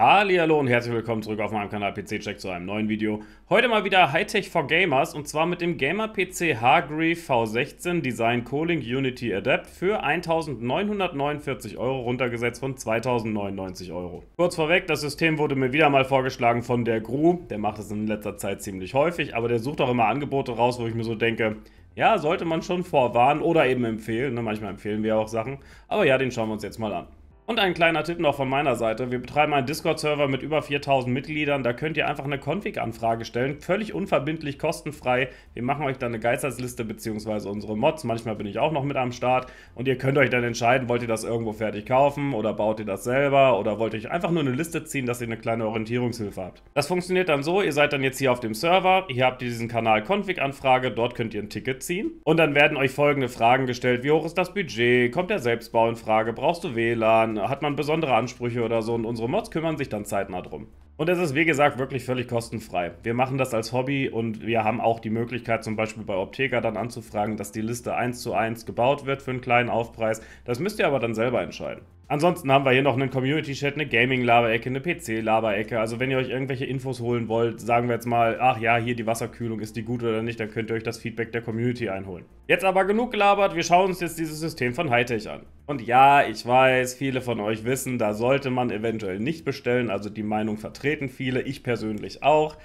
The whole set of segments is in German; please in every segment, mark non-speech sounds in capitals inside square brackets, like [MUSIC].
Hallo und herzlich willkommen zurück auf meinem Kanal PC Check zu einem neuen Video. Heute mal wieder Hightech for Gamers und zwar mit dem Gamer PC Hargreave V16 Design Cooling Unity Adapt für 1949 Euro runtergesetzt von 2099 Euro. Kurz vorweg, das System wurde mir wieder mal vorgeschlagen von der GRU. Der macht es in letzter Zeit ziemlich häufig, aber der sucht auch immer Angebote raus, wo ich mir so denke, ja, sollte man schon vorwarnen oder eben empfehlen. Ne? Manchmal empfehlen wir auch Sachen. Aber ja, den schauen wir uns jetzt mal an. Und ein kleiner Tipp noch von meiner Seite. Wir betreiben einen Discord-Server mit über 4000 Mitgliedern. Da könnt ihr einfach eine Config-Anfrage stellen. Völlig unverbindlich, kostenfrei. Wir machen euch dann eine Geizersliste bzw. unsere Mods. Manchmal bin ich auch noch mit am Start. Und ihr könnt euch dann entscheiden, wollt ihr das irgendwo fertig kaufen oder baut ihr das selber oder wollt ihr euch einfach nur eine Liste ziehen, dass ihr eine kleine Orientierungshilfe habt. Das funktioniert dann so, ihr seid dann jetzt hier auf dem Server. Hier habt ihr diesen Kanal Config-Anfrage. Dort könnt ihr ein Ticket ziehen. Und dann werden euch folgende Fragen gestellt. Wie hoch ist das Budget? Kommt der Selbstbau in Frage? Brauchst du WLAN? hat man besondere Ansprüche oder so und unsere Mods kümmern sich dann zeitnah drum. Und es ist wie gesagt wirklich völlig kostenfrei. Wir machen das als Hobby und wir haben auch die Möglichkeit zum Beispiel bei Optega dann anzufragen, dass die Liste 1 zu 1 gebaut wird für einen kleinen Aufpreis. Das müsst ihr aber dann selber entscheiden. Ansonsten haben wir hier noch einen Community-Chat, eine Gaming-Laberecke, eine PC-Laberecke. Also wenn ihr euch irgendwelche Infos holen wollt, sagen wir jetzt mal, ach ja, hier die Wasserkühlung, ist die gut oder nicht, dann könnt ihr euch das Feedback der Community einholen. Jetzt aber genug gelabert, wir schauen uns jetzt dieses System von Hightech an. Und ja, ich weiß, viele von euch wissen, da sollte man eventuell nicht bestellen, also die Meinung vertreten viele, ich persönlich auch.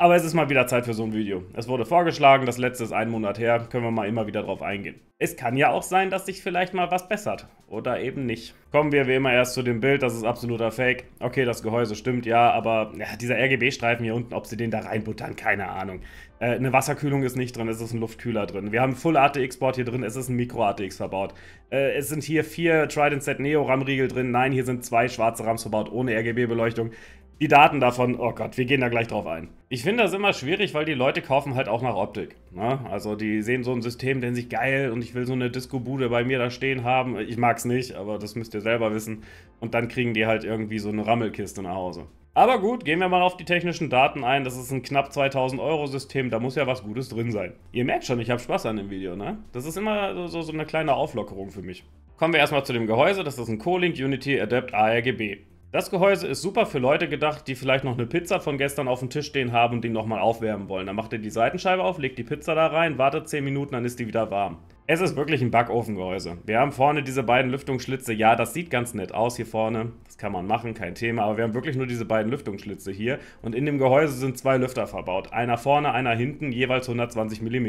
Aber es ist mal wieder Zeit für so ein Video. Es wurde vorgeschlagen, das letzte ist einen Monat her, können wir mal immer wieder drauf eingehen. Es kann ja auch sein, dass sich vielleicht mal was bessert. Oder eben nicht. Kommen wir wie immer erst zu dem Bild, das ist absoluter Fake. Okay, das Gehäuse stimmt, ja, aber ja, dieser RGB-Streifen hier unten, ob sie den da reinbuttern, keine Ahnung. Äh, eine Wasserkühlung ist nicht drin, es ist ein Luftkühler drin. Wir haben Full-ATX-Board hier drin, es ist ein Micro-ATX verbaut. Äh, es sind hier vier Trident Z Neo RAM-Riegel drin, nein, hier sind zwei schwarze RAMs verbaut, ohne RGB-Beleuchtung die Daten davon, oh Gott, wir gehen da gleich drauf ein. Ich finde das immer schwierig, weil die Leute kaufen halt auch nach Optik. Ne? Also die sehen so ein System, den sich geil und ich will so eine Disco-Bude bei mir da stehen haben. Ich mag's nicht, aber das müsst ihr selber wissen. Und dann kriegen die halt irgendwie so eine Rammelkiste nach Hause. Aber gut, gehen wir mal auf die technischen Daten ein. Das ist ein knapp 2000 Euro System, da muss ja was Gutes drin sein. Ihr merkt schon, ich habe Spaß an dem Video, ne? Das ist immer so, so eine kleine Auflockerung für mich. Kommen wir erstmal zu dem Gehäuse. Das ist ein Co-Link Unity Adapt ARGB. Das Gehäuse ist super für Leute gedacht, die vielleicht noch eine Pizza von gestern auf dem Tisch stehen haben und die nochmal aufwärmen wollen. Dann macht ihr die Seitenscheibe auf, legt die Pizza da rein, wartet 10 Minuten, dann ist die wieder warm. Es ist wirklich ein Backofengehäuse. Wir haben vorne diese beiden Lüftungsschlitze. Ja, das sieht ganz nett aus hier vorne. Das kann man machen, kein Thema. Aber wir haben wirklich nur diese beiden Lüftungsschlitze hier. Und in dem Gehäuse sind zwei Lüfter verbaut. Einer vorne, einer hinten, jeweils 120 mm.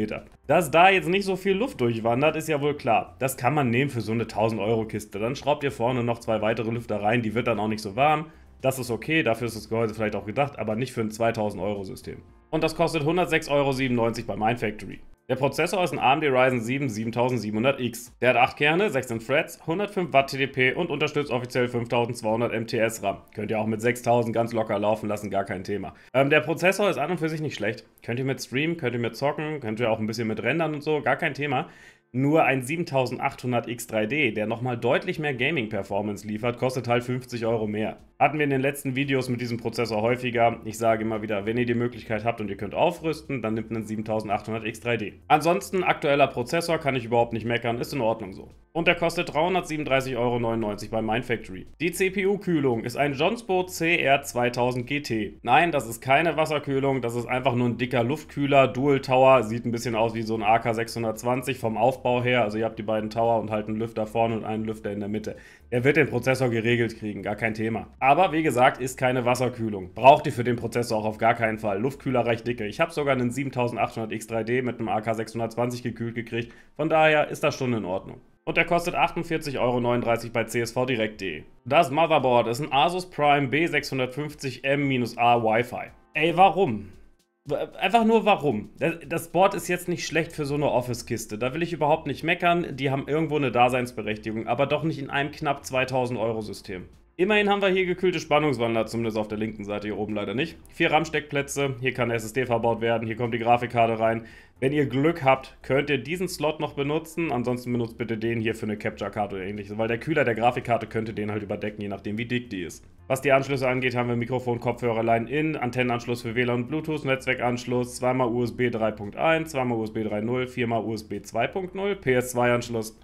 Dass da jetzt nicht so viel Luft durchwandert, ist ja wohl klar. Das kann man nehmen für so eine 1000 Euro Kiste. Dann schraubt ihr vorne noch zwei weitere Lüfter rein. Die wird dann auch nicht so warm. Das ist okay, dafür ist das Gehäuse vielleicht auch gedacht, aber nicht für ein 2000 Euro System. Und das kostet 106,97 Euro bei Mindfactory. Der Prozessor ist ein AMD Ryzen 7 7700X. Der hat 8 Kerne, 16 Threads, 105 Watt TDP und unterstützt offiziell 5200 MTS RAM. Könnt ihr auch mit 6000 ganz locker laufen lassen, gar kein Thema. Ähm, der Prozessor ist an und für sich nicht schlecht. Könnt ihr mit streamen, könnt ihr mit zocken, könnt ihr auch ein bisschen mit rendern und so, gar kein Thema. Nur ein 7800X3D, der nochmal deutlich mehr Gaming-Performance liefert, kostet halt 50 Euro mehr. Hatten wir in den letzten Videos mit diesem Prozessor häufiger. Ich sage immer wieder, wenn ihr die Möglichkeit habt und ihr könnt aufrüsten, dann nimmt einen 7800X3D. Ansonsten, aktueller Prozessor kann ich überhaupt nicht meckern, ist in Ordnung so. Und der kostet 337,99 Euro bei Mindfactory. Die CPU-Kühlung ist ein Johnsbo CR2000 GT. Nein, das ist keine Wasserkühlung, das ist einfach nur ein dicker Luftkühler, Dual Tower, sieht ein bisschen aus wie so ein AK620 vom Aufbau Aufbau her, also ihr habt die beiden Tower und halt einen Lüfter vorne und einen Lüfter in der Mitte. Der wird den Prozessor geregelt kriegen, gar kein Thema. Aber wie gesagt, ist keine Wasserkühlung. Braucht ihr für den Prozessor auch auf gar keinen Fall. Luftkühler reicht dicke. Ich habe sogar einen 7800X3D mit einem AK620 gekühlt gekriegt. Von daher ist das schon in Ordnung und der kostet 48,39 Euro bei csvdirekt.de. Das Motherboard ist ein Asus Prime B650M-A Wi-Fi. Ey, warum? Einfach nur warum. Das Board ist jetzt nicht schlecht für so eine Office-Kiste. Da will ich überhaupt nicht meckern. Die haben irgendwo eine Daseinsberechtigung, aber doch nicht in einem knapp 2000 Euro System. Immerhin haben wir hier gekühlte Spannungswandler, zumindest auf der linken Seite hier oben leider nicht. Vier RAM-Steckplätze, hier kann eine SSD verbaut werden, hier kommt die Grafikkarte rein. Wenn ihr Glück habt, könnt ihr diesen Slot noch benutzen, ansonsten benutzt bitte den hier für eine Capture-Karte oder ähnliches, weil der Kühler der Grafikkarte könnte den halt überdecken, je nachdem wie dick die ist. Was die Anschlüsse angeht, haben wir Mikrofon, Kopfhörer, Line-In, Antennenanschluss für WLAN und Bluetooth, Netzwerkanschluss, zweimal USB 3.1, zweimal USB 3.0, viermal USB 2.0, PS2-Anschluss,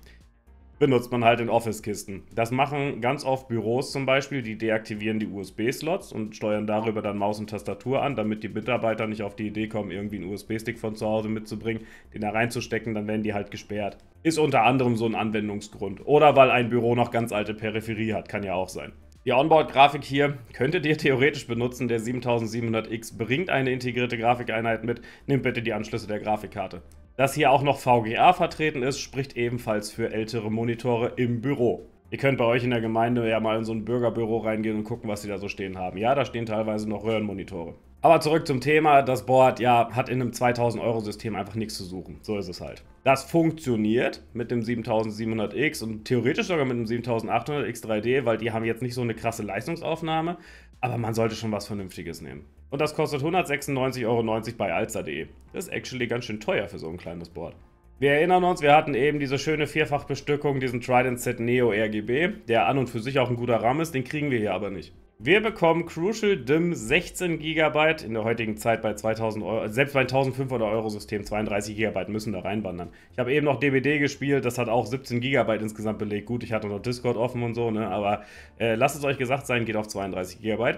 benutzt man halt in Office-Kisten. Das machen ganz oft Büros zum Beispiel, die deaktivieren die USB-Slots und steuern darüber dann Maus und Tastatur an, damit die Mitarbeiter nicht auf die Idee kommen, irgendwie einen USB-Stick von zu Hause mitzubringen, den da reinzustecken, dann werden die halt gesperrt. Ist unter anderem so ein Anwendungsgrund. Oder weil ein Büro noch ganz alte Peripherie hat, kann ja auch sein. Die Onboard-Grafik hier könntet ihr theoretisch benutzen. Der 7700X bringt eine integrierte Grafikeinheit mit. Nehmt bitte die Anschlüsse der Grafikkarte. Dass hier auch noch VGA vertreten ist, spricht ebenfalls für ältere Monitore im Büro. Ihr könnt bei euch in der Gemeinde ja mal in so ein Bürgerbüro reingehen und gucken, was sie da so stehen haben. Ja, da stehen teilweise noch Röhrenmonitore. Aber zurück zum Thema, das Board ja, hat in einem 2000-Euro-System einfach nichts zu suchen. So ist es halt. Das funktioniert mit dem 7700X und theoretisch sogar mit dem 7800X 3D, weil die haben jetzt nicht so eine krasse Leistungsaufnahme, aber man sollte schon was Vernünftiges nehmen. Und das kostet 196,90 Euro bei alza.de. Das ist actually ganz schön teuer für so ein kleines Board. Wir erinnern uns, wir hatten eben diese schöne Vierfachbestückung, diesen Trident Set Neo RGB, der an und für sich auch ein guter RAM ist, den kriegen wir hier aber nicht. Wir bekommen Crucial DIM 16 GB in der heutigen Zeit bei 2000 Euro, äh, selbst bei 1500 Euro System 32 GB müssen da reinwandern. Ich habe eben noch DVD gespielt, das hat auch 17 GB insgesamt belegt. Gut, ich hatte noch Discord offen und so, ne? aber äh, lasst es euch gesagt sein, geht auf 32 GB.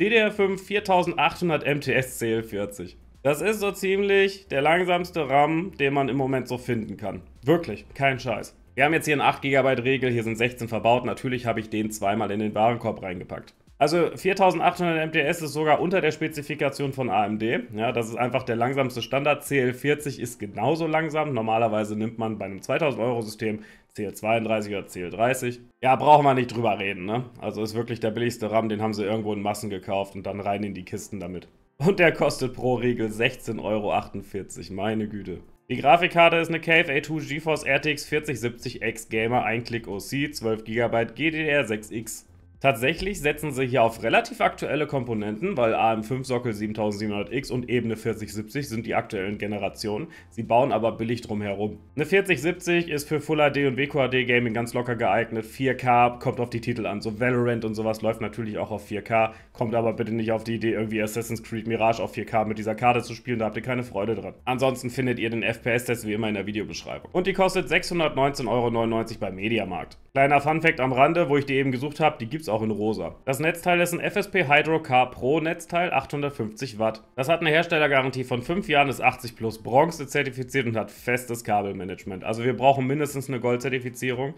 DDR5 4800 MTS CL40. Das ist so ziemlich der langsamste RAM, den man im Moment so finden kann. Wirklich, kein Scheiß. Wir haben jetzt hier eine 8 GB Regel, hier sind 16 verbaut. Natürlich habe ich den zweimal in den Warenkorb reingepackt. Also 4800 MTS ist sogar unter der Spezifikation von AMD. Ja, das ist einfach der langsamste Standard. CL40 ist genauso langsam. Normalerweise nimmt man bei einem 2000 Euro System CL32 oder CL30. Ja, braucht man nicht drüber reden, ne? Also ist wirklich der billigste RAM, den haben sie irgendwo in Massen gekauft und dann rein in die Kisten damit. Und der kostet pro Riegel 16,48 Euro, meine Güte. Die Grafikkarte ist eine kfa 2 GeForce RTX 4070 X Gamer 1-Klick OC, 12 GB GDDR6X. Tatsächlich setzen sie hier auf relativ aktuelle Komponenten, weil AM5 Sockel 7700X und eben eine 4070 sind die aktuellen Generationen. Sie bauen aber billig drumherum. Eine 4070 ist für Full HD und WQHD Gaming ganz locker geeignet. 4K kommt auf die Titel an. So Valorant und sowas läuft natürlich auch auf 4K. Kommt aber bitte nicht auf die Idee, irgendwie Assassin's Creed Mirage auf 4K mit dieser Karte zu spielen. Da habt ihr keine Freude dran. Ansonsten findet ihr den FPS-Test wie immer in der Videobeschreibung. Und die kostet 619,99 Euro beim Mediamarkt. Kleiner Funfact am Rande, wo ich die eben gesucht habe, die gibt es es auch in rosa. Das Netzteil ist ein FSP Hydro K Pro Netzteil, 850 Watt. Das hat eine Herstellergarantie von 5 Jahren, ist 80 plus Bronze zertifiziert und hat festes Kabelmanagement. Also wir brauchen mindestens eine Goldzertifizierung.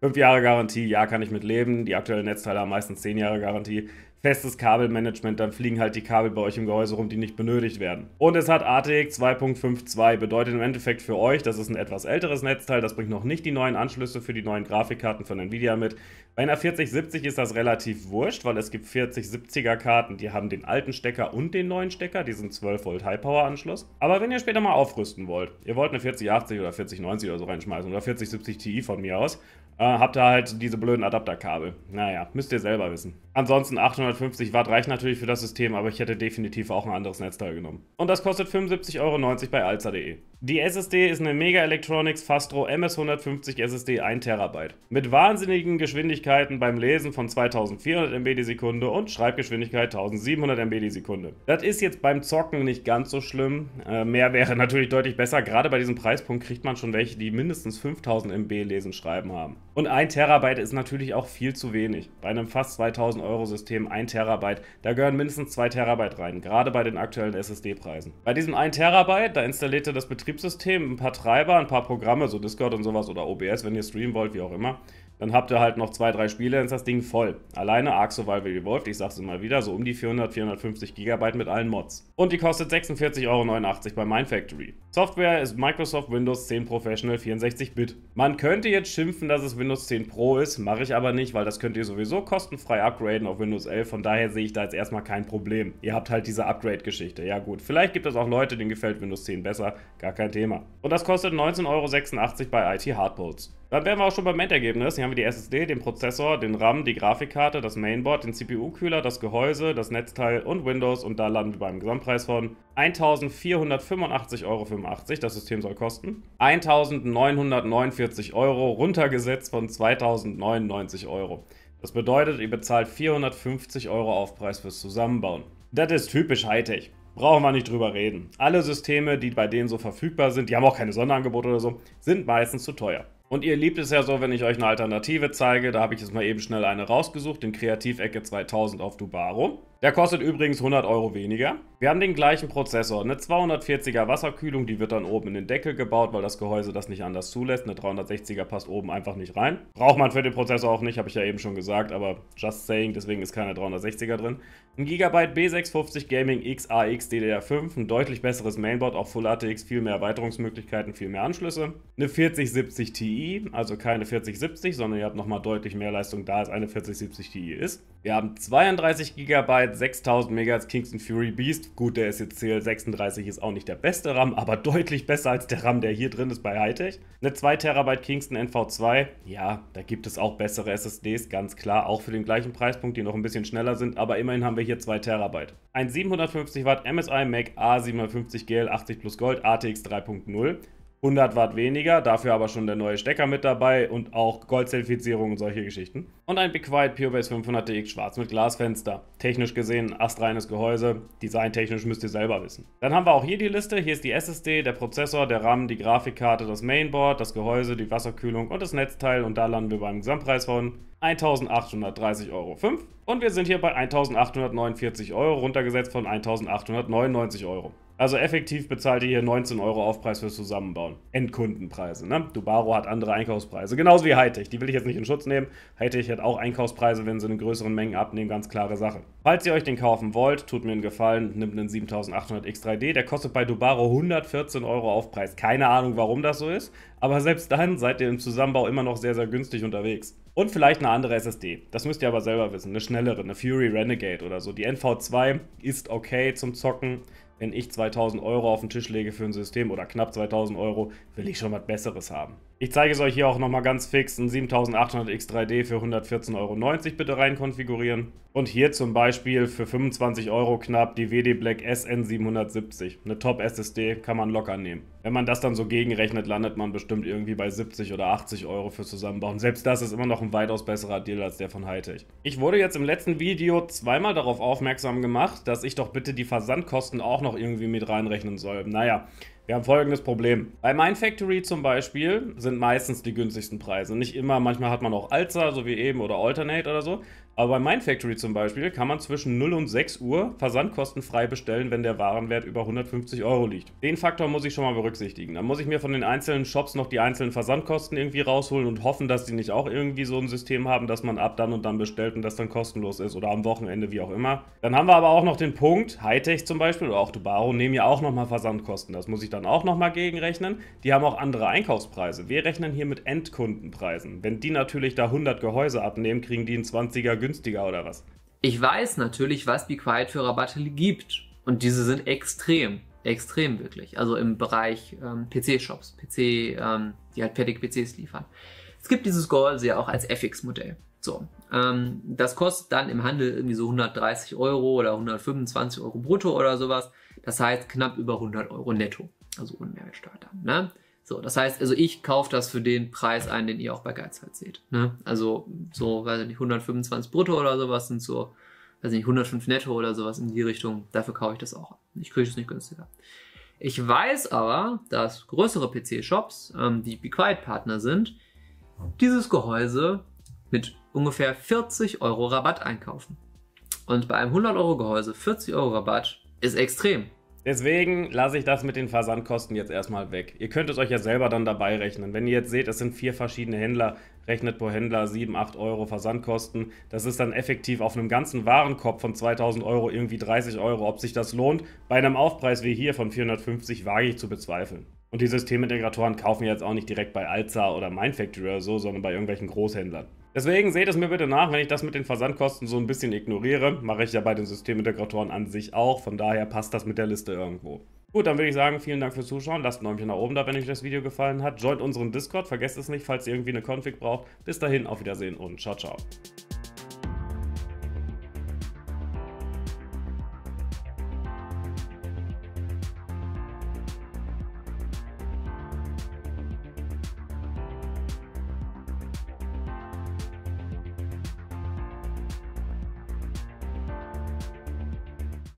5 Jahre Garantie, ja, kann ich mit leben. Die aktuellen Netzteile haben meistens 10 Jahre Garantie festes Kabelmanagement, dann fliegen halt die Kabel bei euch im Gehäuse rum, die nicht benötigt werden. Und es hat ATX 2.52, bedeutet im Endeffekt für euch, das ist ein etwas älteres Netzteil, das bringt noch nicht die neuen Anschlüsse für die neuen Grafikkarten von Nvidia mit. Bei einer 4070 ist das relativ wurscht, weil es gibt 4070er Karten, die haben den alten Stecker und den neuen Stecker, diesen 12 Volt High Power Anschluss. Aber wenn ihr später mal aufrüsten wollt, ihr wollt eine 4080 oder 4090 oder so reinschmeißen oder 4070 Ti von mir aus, äh, habt ihr halt diese blöden Adapterkabel. Naja, müsst ihr selber wissen. Ansonsten 850 Watt reicht natürlich für das System, aber ich hätte definitiv auch ein anderes Netzteil genommen. Und das kostet 75,90 Euro bei alza.de. Die SSD ist eine Mega Electronics Fastro MS150 SSD 1 TB. Mit wahnsinnigen Geschwindigkeiten beim Lesen von 2400 MB die Sekunde und Schreibgeschwindigkeit 1700 MB die Sekunde. Das ist jetzt beim Zocken nicht ganz so schlimm. Äh, mehr wäre [LAUGHS] natürlich deutlich besser. Gerade bei diesem Preispunkt kriegt man schon welche, die mindestens 5000 MB Lesen schreiben haben. Und 1 TB ist natürlich auch viel zu wenig. Bei einem fast 2000 1000-Euro-System 1 Terabyte, da gehören mindestens 2 Terabyte rein, gerade bei den aktuellen SSD-Preisen. Bei diesem 1 Terabyte, da installiert ihr das Betriebssystem, ein paar Treiber, ein paar Programme, so Discord und sowas oder OBS, wenn ihr streamen wollt, wie auch immer dann habt ihr halt noch zwei, drei Spiele, dann ist das Ding voll. Alleine Ark Survival Evolved, ich sag's immer wieder, so um die 400, 450 GB mit allen Mods. Und die kostet 46,89 Euro bei Mindfactory. Software ist Microsoft Windows 10 Professional 64-Bit. Man könnte jetzt schimpfen, dass es Windows 10 Pro ist, mache ich aber nicht, weil das könnt ihr sowieso kostenfrei upgraden auf Windows 11, von daher sehe ich da jetzt erstmal kein Problem. Ihr habt halt diese Upgrade-Geschichte. Ja gut, vielleicht gibt es auch Leute, denen gefällt Windows 10 besser, gar kein Thema. Und das kostet 19,86 Euro bei IT Hardpods. Dann wären wir auch schon beim Endergebnis. Hier haben wir die SSD, den Prozessor, den RAM, die Grafikkarte, das Mainboard, den CPU-Kühler, das Gehäuse, das Netzteil und Windows und da landen wir beim Gesamtpreis von 1485,85 Euro. Das System soll kosten 1949 Euro, runtergesetzt von 2099 Euro. Das bedeutet, ihr bezahlt 450 Euro Aufpreis fürs Zusammenbauen. Das ist typisch Hightech. Brauchen wir nicht drüber reden. Alle Systeme, die bei denen so verfügbar sind, die haben auch keine Sonderangebote oder so, sind meistens zu teuer. Und ihr liebt es ja so, wenn ich euch eine Alternative zeige. Da habe ich jetzt mal eben schnell eine rausgesucht, den Kreativecke 2000 auf Dubaro. Der kostet übrigens 100 Euro weniger. Wir haben den gleichen Prozessor, eine 240er Wasserkühlung, die wird dann oben in den Deckel gebaut, weil das Gehäuse das nicht anders zulässt. Eine 360er passt oben einfach nicht rein. Braucht man für den Prozessor auch nicht, habe ich ja eben schon gesagt, aber just saying, deswegen ist keine 360er drin. Ein Gigabyte B650 Gaming XAX DDR5, ein deutlich besseres Mainboard, auch Full ATX, viel mehr Erweiterungsmöglichkeiten, viel mehr Anschlüsse. Eine 4070 Ti, also keine 4070, sondern ihr habt nochmal deutlich mehr Leistung da, als eine 4070 Ti ist. Wir haben 32 GB, 6000 MHz Kingston Fury Beast. Gut, der SCL 36 ist auch nicht der beste RAM, aber [LAUGHS] deutlich besser als der RAM, der hier drin ist bei Hightech. Eine 2 TB Kingston NV2. Ja, da gibt es auch bessere SSDs, ganz klar, auch für den gleichen Preispunkt, die noch ein bisschen schneller sind, aber immerhin haben wir hier 2 TB. Ein 750 Watt MSI Mac A750 GL 80 plus Gold ATX 3.0. 100 Watt weniger, dafür aber schon der neue Stecker mit dabei und auch Goldzertifizierung und solche Geschichten. Und ein Be Quiet PureBase 500 DX schwarz mit Glasfenster. Technisch gesehen astreines Gehäuse, designtechnisch müsst ihr selber wissen. Dann haben wir auch hier die Liste, hier ist die SSD, der Prozessor, der RAM, die Grafikkarte, das Mainboard, das Gehäuse, die Wasserkühlung und das Netzteil und da landen wir beim Gesamtpreis von 1830,05 Euro. Und wir sind hier bei 1849 Euro, runtergesetzt von 1899 Euro. Also effektiv bezahlt ihr hier 19 Euro Aufpreis fürs Zusammenbauen. Endkundenpreise, ne? Dubaro hat andere Einkaufspreise. Genauso wie Hightech. Die will ich jetzt nicht in Schutz nehmen. Hightech hat auch Einkaufspreise, wenn sie in größeren Mengen abnehmen. Ganz klare Sache. Falls ihr euch den kaufen wollt, tut mir einen Gefallen. Nimmt einen 7800 X3D. Der kostet bei Dubaro 114 Euro Aufpreis. Keine Ahnung, warum das so ist. Aber selbst dann seid ihr im Zusammenbau immer noch sehr, sehr günstig unterwegs. Und vielleicht eine andere SSD. Das müsst ihr aber selber wissen. Eine schnellere, eine Fury Renegade oder so. Die NV2 ist okay zum Zocken wenn ich 2000 Euro auf den Tisch lege für ein System oder knapp 2000 Euro, will ich schon was Besseres haben. Ich zeige es euch hier auch nochmal ganz fix. Ein 7800 X3D für 114,90 Euro bitte rein konfigurieren. Und hier zum Beispiel für 25 Euro knapp die WD Black SN770. Eine Top-SSD kann man locker nehmen. Wenn man das dann so gegenrechnet, landet man bestimmt irgendwie bei 70 oder 80 Euro fürs Zusammenbauen. Selbst das ist immer noch ein weitaus besserer Deal als der von Hightech. Ich wurde jetzt im letzten Video zweimal darauf aufmerksam gemacht, dass ich doch bitte die Versandkosten auch noch irgendwie mit reinrechnen soll. Naja, wir haben folgendes Problem. Bei Mindfactory zum Beispiel sind meistens die günstigsten Preise. Nicht immer, manchmal hat man auch Alza, so wie eben, oder Alternate oder so. Aber bei Mindfactory zum Beispiel kann man zwischen 0 und 6 Uhr versandkostenfrei bestellen, wenn der Warenwert über 150 Euro liegt. Den Faktor muss ich schon mal berücksichtigen. Dann muss ich mir von den einzelnen Shops noch die einzelnen Versandkosten irgendwie rausholen und hoffen, dass die nicht auch irgendwie so ein System haben, dass man ab dann und dann bestellt und das dann kostenlos ist oder am Wochenende, wie auch immer. Dann haben wir aber auch noch den Punkt, Hightech zum Beispiel oder auch Dubaro nehmen ja auch nochmal Versandkosten. Das muss ich dann auch nochmal gegenrechnen. Die haben auch andere Einkaufspreise. Wir rechnen hier mit Endkundenpreisen. Wenn die natürlich da 100 Gehäuse abnehmen, kriegen die einen 20er günstiger oder was? Ich weiß natürlich, was Be Quiet für Rabatte gibt. Und diese sind extrem. Extrem wirklich. Also im Bereich ähm, PC-Shops, PC, ähm, die halt fertig PCs liefern. Es gibt dieses Golse ja auch als FX-Modell. So, ähm, das kostet dann im Handel irgendwie so 130 Euro oder 125 Euro brutto oder sowas. Das heißt knapp über 100 Euro netto, also ohne Mehrwertsteuer dann. Ne? So, das heißt, also ich kaufe das für den Preis ein, den ihr auch bei Geizhals halt seht. Ne? Also so, weiß ich nicht, 125 brutto oder sowas sind so, weiß ich nicht, 105 netto oder sowas in die Richtung. Dafür kaufe ich das auch. Ich kriege es nicht günstiger. Ich weiß aber, dass größere PC-Shops, ähm, die Be Quiet Partner sind, dieses Gehäuse mit ungefähr 40 Euro Rabatt einkaufen. Und bei einem 100 Euro Gehäuse 40 Euro Rabatt ist extrem. Deswegen lasse ich das mit den Versandkosten jetzt erstmal weg. Ihr könnt es euch ja selber dann dabei rechnen. Wenn ihr jetzt seht, es sind vier verschiedene Händler, rechnet pro Händler 7, 8 Euro Versandkosten. Das ist dann effektiv auf einem ganzen Warenkorb von 2000 Euro irgendwie 30 Euro. Ob sich das lohnt, bei einem Aufpreis wie hier von 450 wage ich zu bezweifeln. Und die Systemintegratoren kaufen jetzt auch nicht direkt bei Alza oder Mindfactory oder so, sondern bei irgendwelchen Großhändlern. Deswegen seht es mir bitte nach, wenn ich das mit den Versandkosten so ein bisschen ignoriere. Mache ich ja bei den Systemintegratoren an sich auch, von daher passt das mit der Liste irgendwo. Gut, dann würde ich sagen, vielen Dank fürs Zuschauen. Lasst ein Däumchen nach oben da, wenn euch das Video gefallen hat. Joint unseren Discord, vergesst es nicht, falls ihr irgendwie eine Config braucht. Bis dahin, auf Wiedersehen und ciao, ciao.